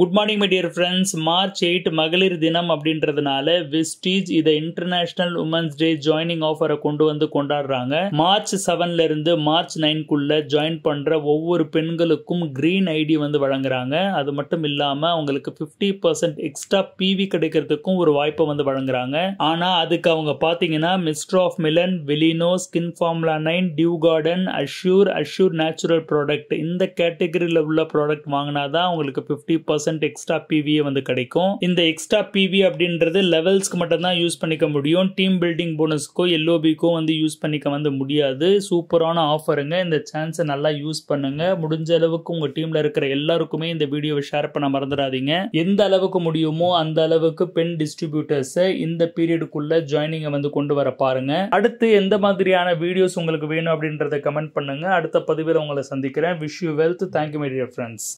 good morning my dear friends March eight மகளிர் தினம் அப்படின்றதுனால விஸ்டீஜ் இதை இன்டர்நேஷனல் உமன்ஸ் டே ஜாயினிங் ஆஃபரை கொண்டு வந்து கொண்டாடுறாங்க மார்ச் செவன்ல இருந்து மார்ச் நைன்குள்ள ஜாயின் பண்ற ஒவ்வொரு பெண்களுக்கும் கிரீன் ஐடி வந்து வழங்குறாங்க அது மட்டும் இல்லாம அவங்களுக்கு பிப்டி பர்சன்ட் எக்ஸ்ட்ரா பிவி கிடைக்கிறதுக்கும் ஒரு வாய்ப்பை வந்து வழங்குறாங்க ஆனா அதுக்கு அவங்க பாத்தீங்கன்னா mister of Milan velino skin formula nine dew garden assure assure natural product இந்த கேட்டகரியில் உள்ள ப்ராடக்ட் வாங்கினாதான் அவங்களுக்கு பிப்டி பர்சன்ட் பர்சன்ட் எக்ஸ்ட்ரா பிவியை வந்து கிடைக்கும் இந்த எக்ஸ்ட்ரா பிவி அப்படின்றது லெவல்ஸ்க்கு மட்டும் தான் யூஸ் பண்ணிக்க முடியும் டீம் பில்டிங் போனஸ்க்கோ எல்ஓபிக்கோ வந்து யூஸ் பண்ணிக்க வந்து முடியாது சூப்பரான ஆஃபருங்க இந்த சான்ஸை நல்லா யூஸ் பண்ணுங்க முடிஞ்ச அளவுக்கு உங்க டீம்ல இருக்கிற எல்லாருக்குமே இந்த வீடியோவை ஷேர் பண்ண மறந்துடாதீங்க எந்த அளவுக்கு முடியுமோ அந்த அளவுக்கு பெண் டிஸ்ட்ரிபியூட்டர்ஸ் இந்த பீரியடுக்குள்ள ஜாயினிங்கை வந்து கொண்டு வர பாருங்க அடுத்து எந்த மாதிரியான வீடியோஸ் உங்களுக்கு வேணும் அப்படின்றத கமெண்ட் பண்ணுங்க அடுத்த பதிவில் உங்களை சந்திக்கிறேன் wish you wealth thank you my dear friends